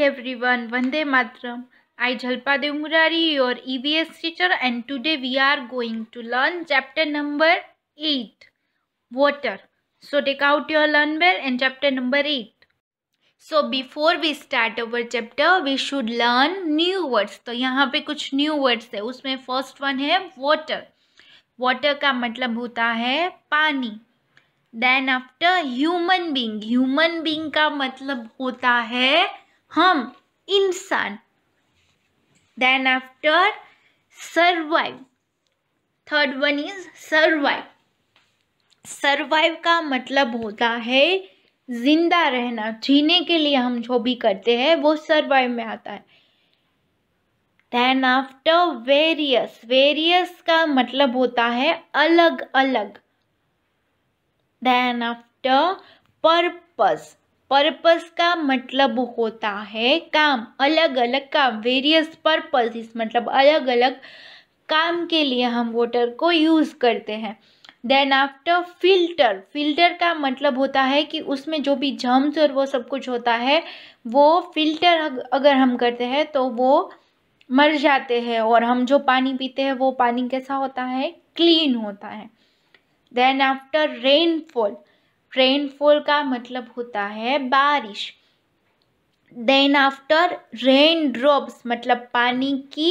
Morning one Vande Mataram I Dev Murari your EVS teacher and today we are going to learn chapter number eight water so take out your learn bell and chapter number eight so before we start our chapter we should learn new words तो यहाँ पे कुछ new words है उसमें first one है water water का मतलब होता है पानी then after human being human being का मतलब होता है हम इंसान then after survive third one is survive survive का मतलब होता है जिंदा रहना जीने के लिए हम जो भी करते हैं वो सर्वाइव में आता है देन आफ्टर वेरियस वेरियस का मतलब होता है अलग अलग देन आफ्टर पर्पस पर्पस का मतलब होता है काम अलग अलग काम वेरियस पर्पसेस मतलब अलग अलग काम के लिए हम वोटर को यूज़ करते हैं देन आफ्टर फिल्टर फिल्टर का मतलब होता है कि उसमें जो भी जम्स और वो सब कुछ होता है वो फिल्टर अगर हम करते हैं तो वो मर जाते हैं और हम जो पानी पीते हैं वो पानी कैसा होता है क्लीन होता है देन आफ्टर रेनफॉल रेनफॉल का मतलब होता है बारिश देन आफ्टर रेन ड्रॉप्स मतलब पानी की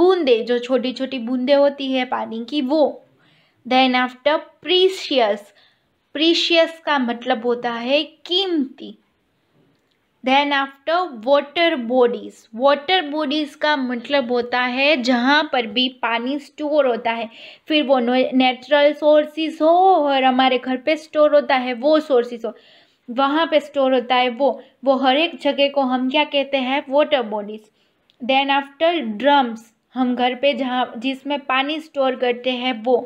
बूंदे जो छोटी छोटी बूंदे होती है पानी की वो देन आफ्टर प्रीशियस प्रीशियस का मतलब होता है कीमती then after water bodies water bodies का मतलब होता है जहाँ पर भी पानी स्टोर होता है फिर वो नेचुरल सोर्सेज हो और हमारे घर पे स्टोर होता है वो सोर्सेज हो वहाँ पे स्टोर होता है वो वो हर एक जगह को हम क्या कहते हैं water bodies then after drums हम घर पे जहाँ जिसमें पानी स्टोर करते हैं वो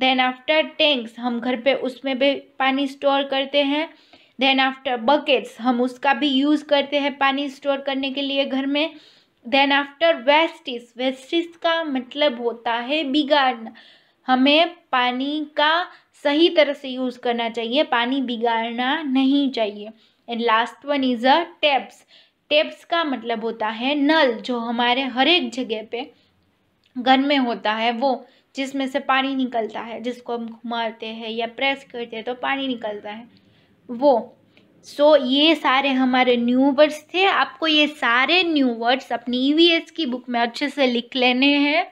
देन आफ्टर टैंक्स हम घर पे उसमें भी पानी स्टोर करते हैं देन आफ्टर बकेट्स हम उसका भी यूज़ करते हैं पानी स्टोर करने के लिए घर में देन आफ्टर वेस्टिस वेस्टिस का मतलब होता है बिगाड़ना हमें पानी का सही तरह से यूज़ करना चाहिए पानी बिगाड़ना नहीं चाहिए and last one is a taps taps का मतलब होता है नल जो हमारे हर एक जगह पे घर में होता है वो जिसमें से पानी निकलता है जिसको हम घुमाते हैं या प्रेस करते हैं तो पानी निकलता है वो सो so, ये सारे हमारे न्यू वर्ड्स थे आपको ये सारे न्यू वर्ड्स अपनी ई e की बुक में अच्छे से लिख लेने हैं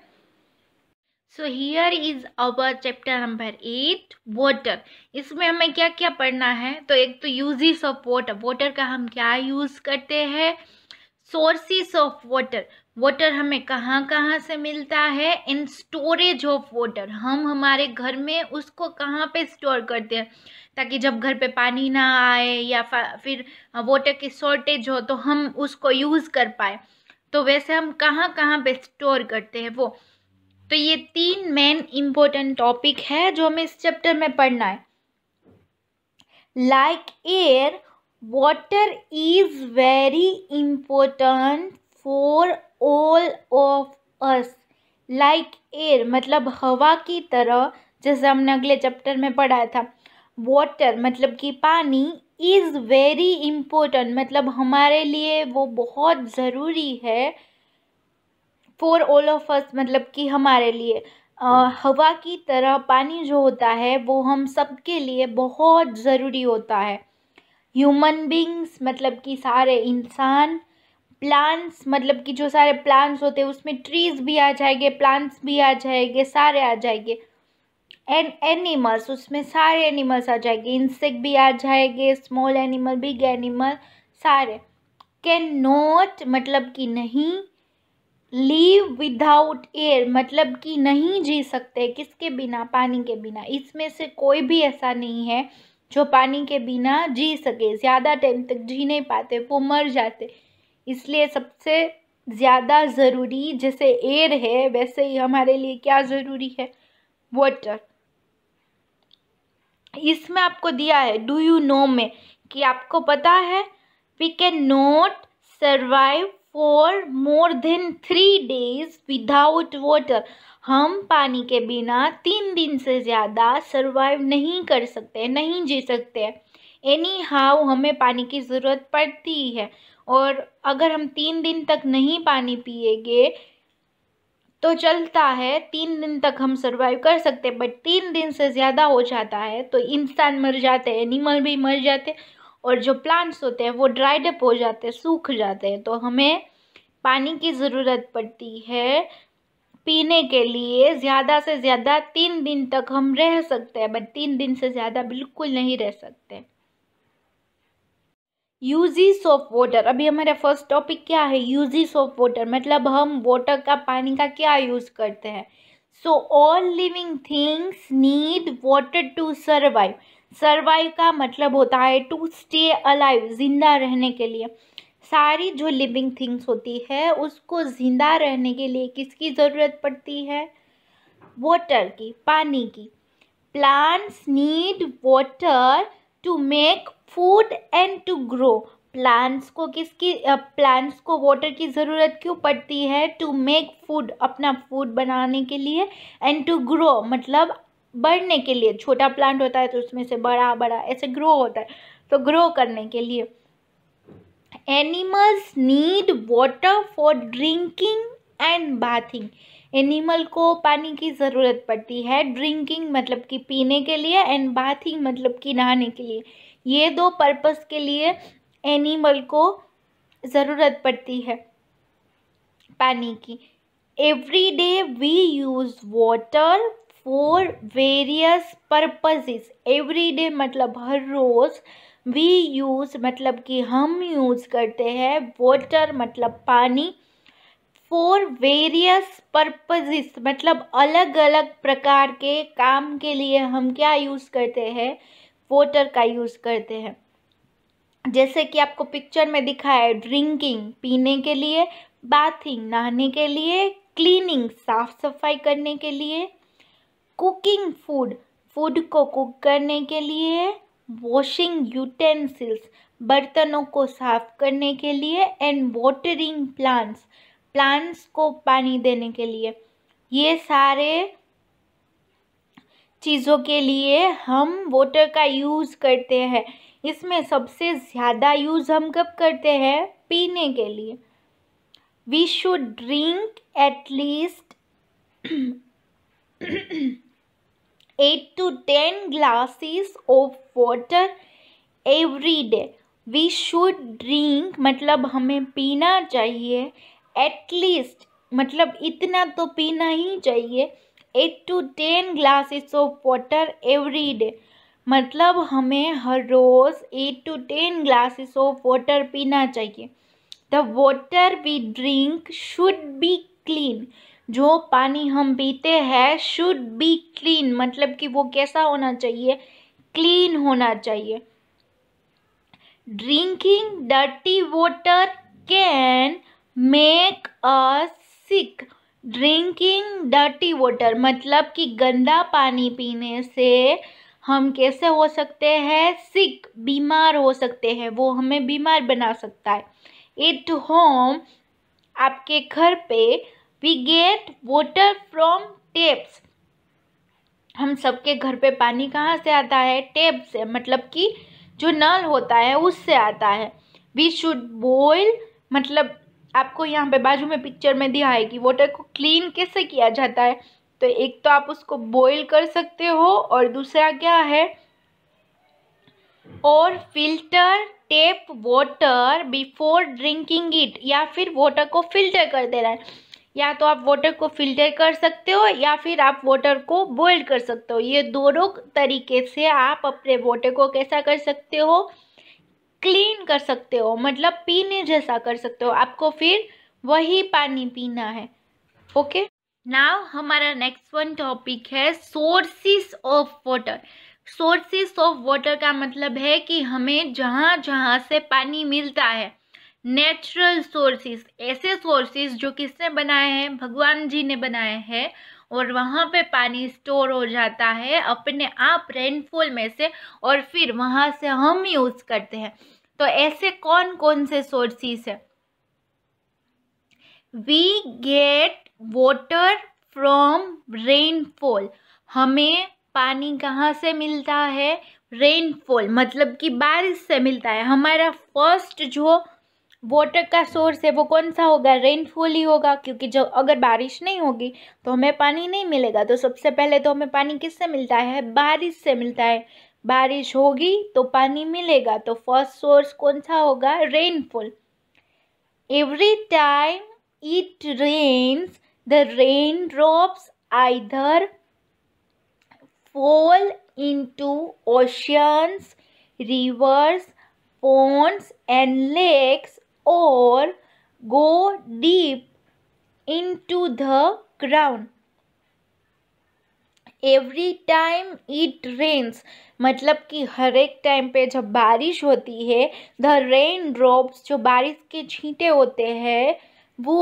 so here is our chapter number eight water इसमें हमें क्या क्या पढ़ना है तो एक तो यूजिस ऑफ वाटर वाटर का हम क्या यूज़ करते हैं सोर्सिस ऑफ वाटर वाटर हमें कहाँ कहाँ से मिलता है इन स्टोरेज ऑफ वाटर हम हमारे घर में उसको कहाँ पे स्टोर करते हैं ताकि जब घर पे पानी ना आए या फिर वाटर की शॉर्टेज हो तो हम उसको यूज़ कर पाए तो वैसे हम कहाँ कहाँ पे स्टोर करते हैं वो तो ये तीन मेन इम्पोर्टेंट टॉपिक है जो हमें इस चैप्टर में पढ़ना है like air water is very important for all of us like air मतलब हवा की तरह जैसे हमने अगले चैप्टर में पढ़ाया था वाटर मतलब कि पानी इज़ वेरी इम्पोर्टेंट मतलब हमारे लिए वो बहुत ज़रूरी है फॉर ऑल ऑफ अस मतलब कि हमारे लिए आ, हवा की तरह पानी जो होता है वो हम सबके लिए बहुत ज़रूरी होता है ह्यूमन बींग्स मतलब कि सारे इंसान प्लांट्स मतलब कि जो सारे प्लांट्स होते हैं उसमें ट्रीज भी आ जाएंगे प्लांट्स भी आ जाएंगे सारे आ जाएंगे एंड एनिमल्स उसमें सारे एनिमल्स आ जाएंगे इंसेक्ट भी आ जाएंगे स्मॉल एनिमल बिग एनिमल सारे कैन नॉट मतलब कि नहीं लीव विदाउट एयर मतलब कि नहीं जी सकते किसके बिना पानी के बिना इसमें से कोई भी ऐसा नहीं है जो पानी के बिना जी सके ज़्यादा टाइम तक जी नहीं पाते वो मर जाते इसलिए सबसे ज़्यादा ज़रूरी जैसे एयर है वैसे ही हमारे लिए क्या ज़रूरी है वाटर इसमें आपको दिया है डू यू नो में कि आपको पता है we can not survive for more than three days without water हम पानी के बिना तीन दिन से ज़्यादा सर्वाइव नहीं कर सकते नहीं जी सकते एनी हाउ हमें पानी की ज़रूरत पड़ती है और अगर हम तीन दिन तक नहीं पानी पिएंगे तो चलता है तीन दिन तक हम सर्वाइव कर सकते हैं बट तीन दिन से ज़्यादा हो जाता है तो इंसान मर जाते एनिमल भी मर जाते और जो प्लांट्स होते हैं वो ड्राइड अप हो जाते सूख जाते हैं तो हमें पानी की ज़रूरत पड़ती है पीने के लिए ज़्यादा से ज़्यादा तीन दिन तक हम रह सकते हैं बट तीन दिन से ज़्यादा बिल्कुल नहीं रह सकते यूजिस ऑफ वाटर अभी हमारा फर्स्ट टॉपिक क्या है यूजेस ऑफ वाटर मतलब हम वाटर का पानी का क्या यूज़ करते हैं so all living things need water to survive survive का मतलब होता है टू स्टे अलाइव जिंदा रहने के लिए सारी जो लिविंग थिंग्स होती है उसको जिंदा रहने के लिए किसकी ज़रूरत पड़ती है वाटर की पानी की plants need water to make food and to grow plants को किसकी प्लांट्स को वाटर की ज़रूरत क्यों पड़ती है टू मेक फूड अपना फूड बनाने के लिए एंड टू ग्रो मतलब बढ़ने के लिए छोटा प्लांट होता है तो उसमें से बड़ा बड़ा ऐसे ग्रो होता है तो ग्रो करने के लिए animals need water for drinking and bathing animal को पानी की ज़रूरत पड़ती है ड्रिंकिंग मतलब कि पीने के लिए एंड बाथिंग मतलब कि नहाने के लिए ये दो पर्पस के लिए एनिमल को ज़रूरत पड़ती है पानी की every day we use water for various purposes every day मतलब हर रोज़ वी यूज़ मतलब कि हम यूज़ करते हैं वाटर मतलब पानी फॉर वेरियस पर्पजेस मतलब अलग अलग प्रकार के काम के लिए हम क्या यूज़ करते हैं वाटर का यूज़ करते हैं जैसे कि आपको पिक्चर में दिखा है ड्रिंकिंग पीने के लिए बाथिंग नहाने के लिए क्लीनिंग साफ सफाई करने के लिए कुकिंग फूड फूड को कुक करने के लिए वॉशिंग यूटेंसिल्स बर्तनों को साफ करने के लिए एंड वाटरिंग प्लांट्स प्लांट्स को पानी देने के लिए ये सारे चीज़ों के लिए हम वोटर का यूज़ करते हैं इसमें सबसे ज़्यादा यूज़ हम कब करते हैं पीने के लिए we should drink at least eight to ten glasses of water every day we should drink मतलब हमें पीना चाहिए एटलीस्ट मतलब इतना तो पीना ही चाहिए eight to ten glasses of water every day मतलब हमें हर रोज़ eight to ten glasses of water पीना चाहिए the water we drink should be clean जो पानी हम पीते हैं शुड बी क्लीन मतलब कि वो कैसा होना चाहिए क्लीन होना चाहिए drinking dirty water can make us sick drinking dirty water मतलब कि गंदा पानी पीने से हम कैसे हो सकते हैं सिक बीमार हो सकते हैं वो हमें बीमार बना सकता है एट होम आपके घर पे we get water from taps हम सबके घर पे पानी कहाँ से आता है टेप से मतलब कि जो नल होता है उससे आता है वी शुड बॉयल मतलब आपको यहाँ पे बाजू में पिक्चर में दिया है कि वाटर को क्लीन कैसे किया जाता है तो एक तो आप उसको बॉईल कर सकते हो और दूसरा क्या है और filter tap water before drinking it या फिर वाटर को फिल्टर कर देना है या तो आप वाटर को फिल्टर कर सकते हो या फिर आप वाटर को बॉईल कर सकते हो ये दोनों तरीके से आप अपने वाटर को कैसा कर सकते हो क्लीन कर सकते हो मतलब पीने जैसा कर सकते हो आपको फिर वही पानी पीना है ओके नाव हमारा नेक्स्ट वन टॉपिक है sources of water sources of water का मतलब है कि हमें जहाँ जहाँ से पानी मिलता है नेचुरल सोर्सेस ऐसे सोर्सेस जो किसने बनाए हैं भगवान जी ने बनाए हैं और वहाँ पे पानी स्टोर हो जाता है अपने आप रेनफॉल में से और फिर वहाँ से हम यूज़ करते हैं तो ऐसे कौन कौन से सोर्सेस है we get water from rainfall हमें पानी कहाँ से मिलता है रेनफॉल मतलब कि बारिश से मिलता है हमारा फर्स्ट जो वाटर का सोर्स है वो कौन सा होगा रेनफॉल ही होगा क्योंकि जो अगर बारिश नहीं होगी तो हमें पानी नहीं मिलेगा तो सबसे पहले तो हमें पानी किससे मिलता है बारिश से मिलता है बारिश होगी तो पानी मिलेगा तो फर्स्ट सोर्स कौन सा होगा rainfall every time it rains the rain drops either fall into oceans rivers ponds and lakes or go deep into the ground every time it rains मतलब कि हर एक टाइम पे जब बारिश होती है द रेन ड्रॉप्स जो बारिश के छींटे होते हैं वो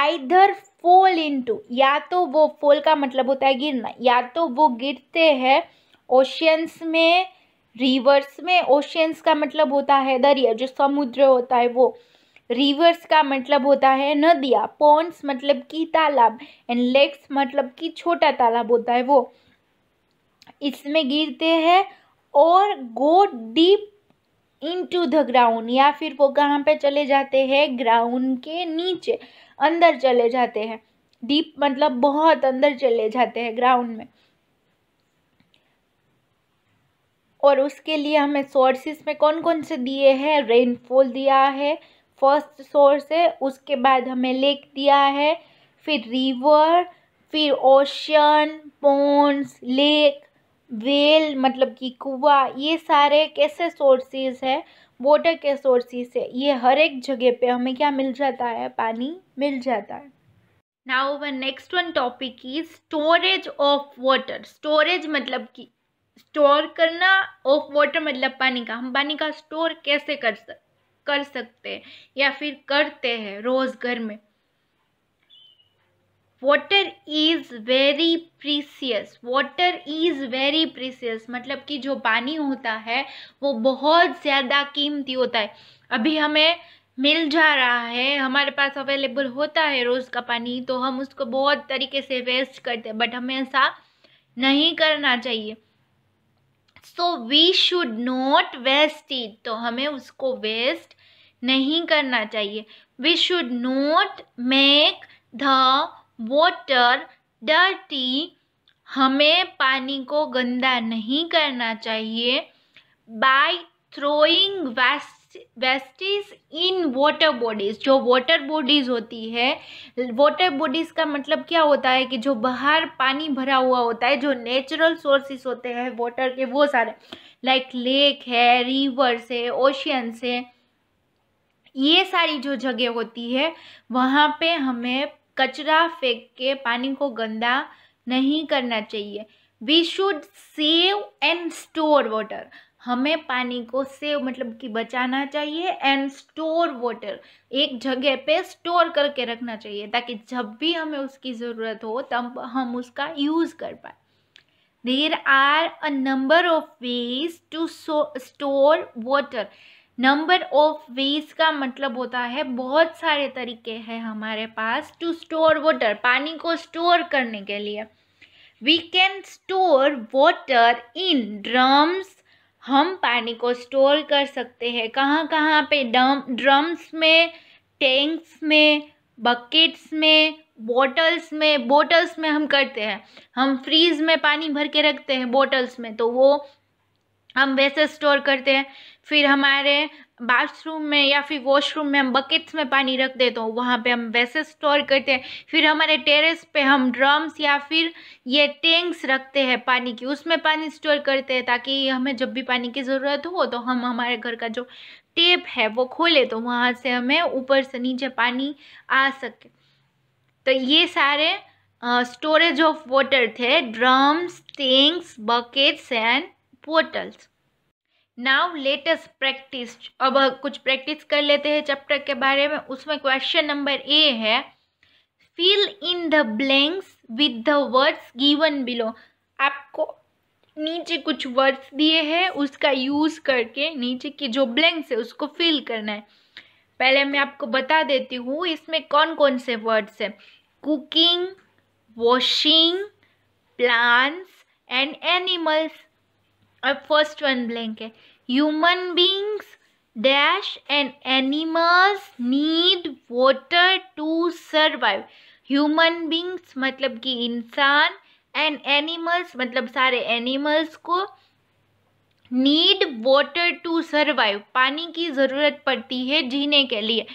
आइधर फॉल इनटू या तो वो फॉल का मतलब होता है गिरना या तो वो गिरते हैं ओशियंस में रिवर्स में ओशियंस का मतलब होता है दरिया जो समुद्र होता है वो रिवर्स का मतलब होता है नदियाँ पॉन्ड्स मतलब कि तालाब एंड लेक्स मतलब कि छोटा तालाब होता है वो इसमें गिरते हैं और go deep into the ground या फिर वो कहाँ पे चले जाते हैं ग्राउंड के नीचे अंदर चले जाते हैं डीप मतलब बहुत अंदर चले जाते हैं ग्राउंड में और उसके लिए हमें सोर्सेस में कौन कौन से दिए हैं रेनफॉल दिया है फर्स्ट सोर्स है उसके बाद हमें लेक दिया है फिर रिवर फिर ओशन पोन्स लेक वेल मतलब कि कुआ ये सारे कैसे सोर्सेज है वाटर के सोर्सेस है ये हर एक जगह पे हमें क्या मिल जाता है पानी मिल जाता है now one next one topic is storage of water storage मतलब कि स्टोर करना ऑफ वाटर मतलब पानी का हम पानी का स्टोर कैसे कर सक कर सकते हैं या फिर करते हैं रोज़ घर में water is very precious water is very precious मतलब कि जो पानी होता है वो बहुत ज़्यादा कीमती होता है अभी हमें मिल जा रहा है हमारे पास अवेलेबल होता है रोज़ का पानी तो हम उसको बहुत तरीके से वेस्ट करते हैं बट हमें ऐसा नहीं करना चाहिए so we should not waste it तो हमें उसको वेस्ट नहीं करना चाहिए we should not make the water dirty हमें पानी को गंदा नहीं करना चाहिए by throwing waste wastage in water bodies जो वाटर बॉडीज़ होती है वाटर बॉडीज़ का मतलब क्या होता है कि जो बाहर पानी भरा हुआ होता है जो नेचुरल सोर्सेस होते हैं वाटर के वो सारे लाइक लेक है रिवर्स है ओशियन से ये सारी जो जगह होती है वहाँ पे हमें कचरा फेंक के पानी को गंदा नहीं करना चाहिए we should save and store water हमें पानी को सेव मतलब कि बचाना चाहिए एंड स्टोर वाटर एक जगह पे स्टोर करके रखना चाहिए ताकि जब भी हमें उसकी ज़रूरत हो तब हम उसका यूज़ कर पाए there are a number of ways to store water number of ways का मतलब होता है बहुत सारे तरीके हैं हमारे पास टू स्टोर वाटर पानी को स्टोर करने के लिए we can store water in drums हम पानी को स्टोर कर सकते हैं कहाँ कहाँ पे डम ड्रम्स में टैंक्स में बकेट्स में बॉटल्स में बॉटल्स में हम करते हैं हम फ्रीज में पानी भर के रखते हैं बॉटल्स में तो वो हम वैसे स्टोर करते हैं फिर हमारे बाथरूम में या फिर वॉशरूम में हम बकेट्स में पानी रख देते हैं वहाँ पे हम वैसे स्टोर करते हैं फिर हमारे टेरेस पे हम ड्रम्स या फिर ये टैंक्स रखते हैं पानी की उसमें पानी स्टोर करते हैं ताकि हमें जब भी पानी की ज़रूरत हो तो हम हमारे घर का जो टेप है वो खोले तो वहाँ से हमें ऊपर से नीचे पानी आ सके तो ये सारे स्टोरेज ऑफ वाटर थे drums tanks buckets and bottles now latest practice अब कुछ प्रैक्टिस कर लेते हैं चैप्टर के बारे में उसमें क्वेश्चन नंबर ए है fill in the blanks with the words given below आपको नीचे कुछ वर्ड्स दिए हैं उसका यूज़ करके नीचे की जो ब्लैंक्स है उसको फिल करना है पहले मैं आपको बता देती हूँ इसमें कौन कौन से वर्ड्स है cooking washing plants and animals अब फर्स्ट वन ब्लैंक है human beings dash and animals need water to survive human beings मतलब कि इंसान एंड एनिमल्स मतलब सारे एनिमल्स को नीड वॉटर टू सर्वाइव पानी की ज़रूरत पड़ती है जीने के लिए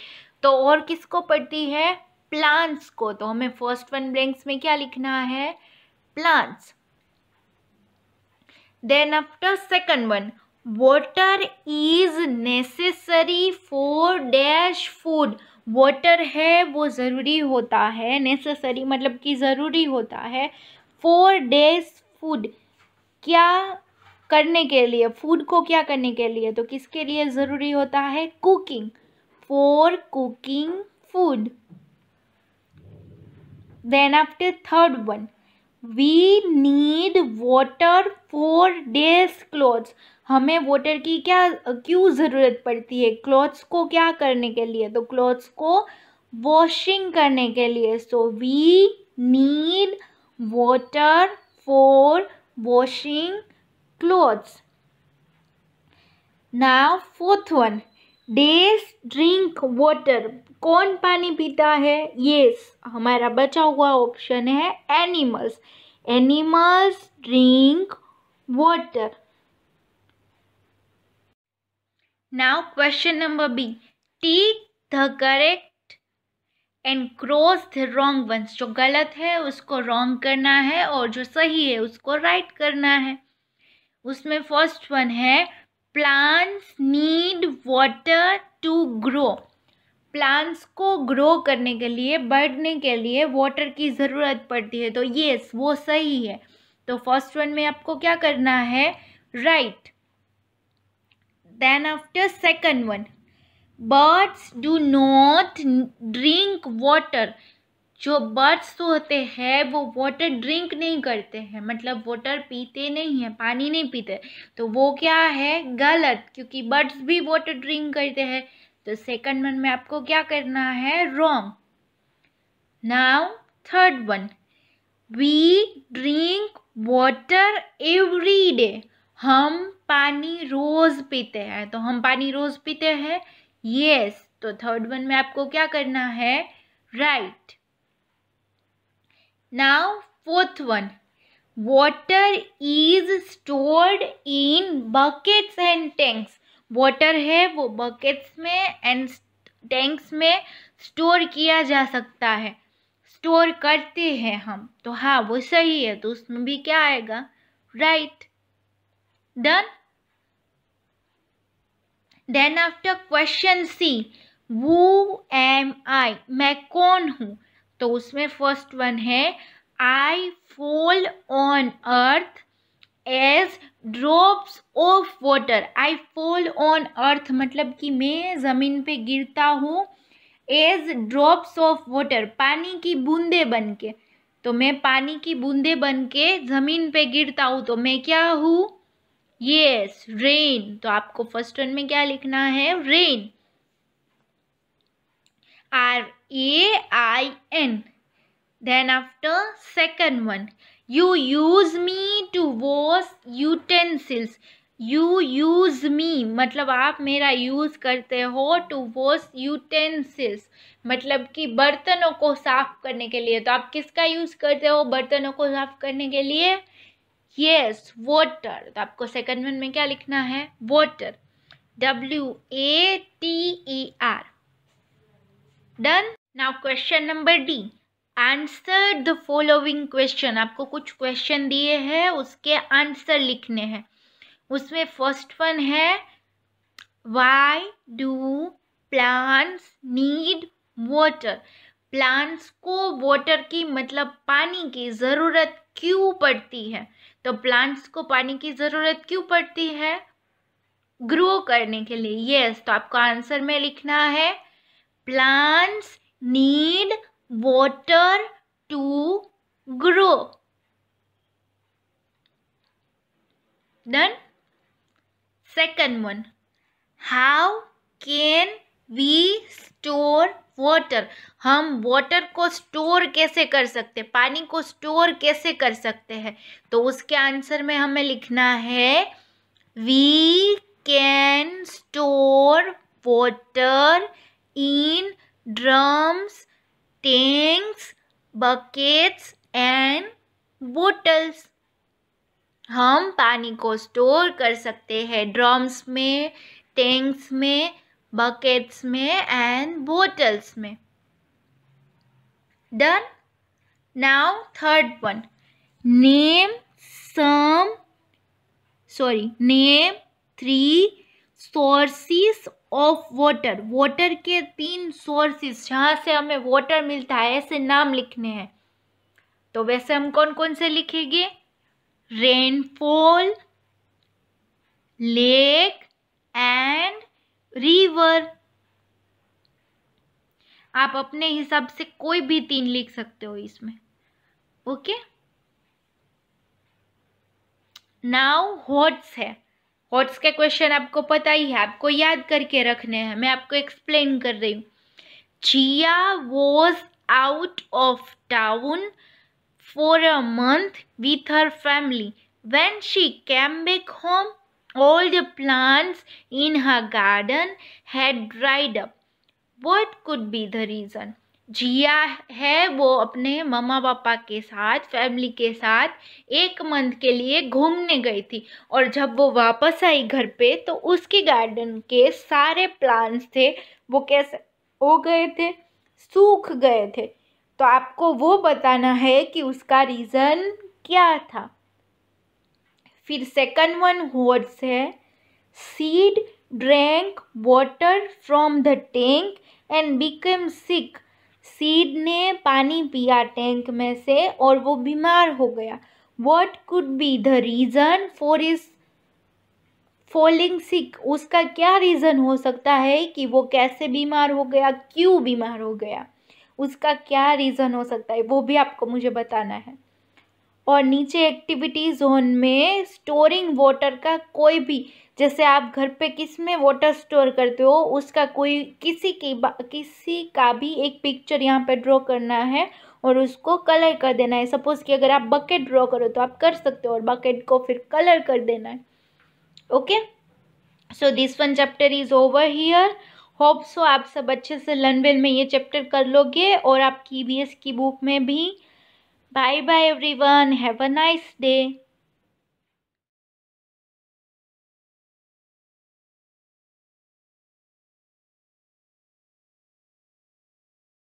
तो और किसको पड़ती है प्लांट्स को तो हमें फर्स्ट वन ब्लैंक्स में क्या लिखना है plants then after second one water is necessary for dash food water है वो ज़रूरी होता है necessary मतलब कि ज़रूरी होता है for dash food क्या करने के लिए फूड को क्या करने के लिए तो किसके लिए ज़रूरी होता है cooking for cooking food then after third one we need water for dash clothes हमें वॉटर की क्या क्यों ज़रूरत पड़ती है क्लॉथ्स को क्या करने के लिए तो क्लॉथ्स को वॉशिंग करने के लिए so we need water for washing clothes now fourth one dash drink water कौन पानी पीता है ये yes, हमारा बचा हुआ ऑप्शन है animals animals drink water now question number B tick the correct and cross the wrong ones जो गलत है उसको रोंग करना है और जो सही है उसको राइट right करना है उसमें फर्स्ट वन है plants need water to grow plants को ग्रो करने के लिए बढ़ने के लिए वाटर की ज़रूरत पड़ती है तो येस वो सही है तो फर्स्ट वन में आपको क्या करना है right then after second one birds do not drink water जो बर्ड्स होते हैं वो वाटर ड्रिंक नहीं करते हैं मतलब वाटर पीते नहीं हैं पानी नहीं पीते तो वो क्या है गलत क्योंकि बर्ड्स भी वाटर ड्रिंक करते हैं तो सेकंड वन में आपको क्या करना है wrong now third one we drink water every day हम पानी रोज़ पीते हैं तो हम पानी रोज़ पीते हैं येस तो थर्ड वन में आपको क्या करना है right right. Now fourth one. Water is stored in buckets and tanks. water है वो buckets में and tanks में store किया जा सकता है स्टोर करते हैं हम तो हाँ वो सही है तो उसमें भी क्या आएगा right done then after question C who am आई मैं कौन हूँ तो उसमें फर्स्ट वन है I fall on earth as drops of water I fall on earth मतलब कि मैं ज़मीन पे गिरता हूँ एज ड्रॉप्स ऑफ वाटर पानी की बूंदे बन के तो मैं पानी की बूंदे बन के ज़मीन पे गिरता हूँ तो मैं क्या हूँ येस रेन तो आपको फर्स्ट वन में क्या लिखना है rain R A I N. Then after second one, you use me to wash utensils. You use me मतलब आप मेरा यूज़ करते हो टू वॉश यूटेंसिल्स मतलब कि बर्तनों को साफ़ करने के लिए तो आप किसका यूज़ करते हो बर्तनों को साफ़ करने के लिए Yes, water. तो आपको सेकेंड वन में क्या लिखना है Water. W A T E R done now question number D answer the following question आपको कुछ क्वेश्चन दिए हैं उसके आंसर लिखने हैं उसमें फर्स्ट वन है why do plants need water plants को वाटर की मतलब पानी की ज़रूरत क्यों पड़ती है तो प्लांट्स को पानी की ज़रूरत क्यों पड़ती है ग्रो करने के लिए येस yes, तो आपको आंसर में लिखना है plants need water to grow. Then second one. How can we store water हम वाटर को स्टोर कैसे कर सकते पानी को स्टोर कैसे कर सकते हैं तो उसके आंसर में हमें लिखना है we can store water in drum buckets and bottles हम पानी को स्टोर कर सकते हैं ड्रम्स में टैंक्स में बकेट्स में एंड बोटल्स में done now third one name some sorry name three sources of water water के तीन सोर्सेस जहाँ से हमें वाटर मिलता है ऐसे नाम लिखने हैं तो वैसे हम कौन कौन से लिखेंगे रेनफॉल लेक एंड रिवर आप अपने हिसाब से कोई भी तीन लिख सकते हो इसमें ओके नाउ हॉट्स है व्हाट्स के क्वेश्चन आपको पता ही है आपको याद करके रखने हैं मैं आपको एक्सप्लेन कर रही हूँ Jiya was out of town for a month with her family when she came back home all the plants in her garden had dried up what could be the reason Jiya है वो अपने मम्मा पापा के साथ फैमिली के साथ एक मंथ के लिए घूमने गई थी और जब वो वापस आई घर पे तो उसके गार्डन के सारे प्लांट्स थे वो कैसे हो गए थे सूख गए थे तो आपको वो बताना है कि उसका रीज़न क्या था फिर सेकंड वन वर्ड्स है Sid drank water from the tank and become sick Sid ने पानी पिया टैंक में से और वो बीमार हो गया what could be the reason for his falling sick उसका क्या रीज़न हो सकता है कि वो कैसे बीमार हो गया क्यों बीमार हो गया उसका क्या रीज़न हो सकता है वो भी आपको मुझे बताना है और नीचे एक्टिविटी जोन में स्टोरिंग वाटर का कोई भी जैसे आप घर पे किस में वाटर स्टोर करते हो उसका कोई किसी की किसी का भी एक पिक्चर यहाँ पे ड्रॉ करना है और उसको कलर कर देना है सपोज़ कि अगर आप बकेट ड्रॉ करो तो आप कर सकते हो और बकेट को फिर कलर कर देना है okay so this one chapter is over here hope so आप सब अच्छे से लनवेल में ये चैप्टर कर लोगे और आप की बी एस की बुक में भी Bye bye everyone. Have a nice day.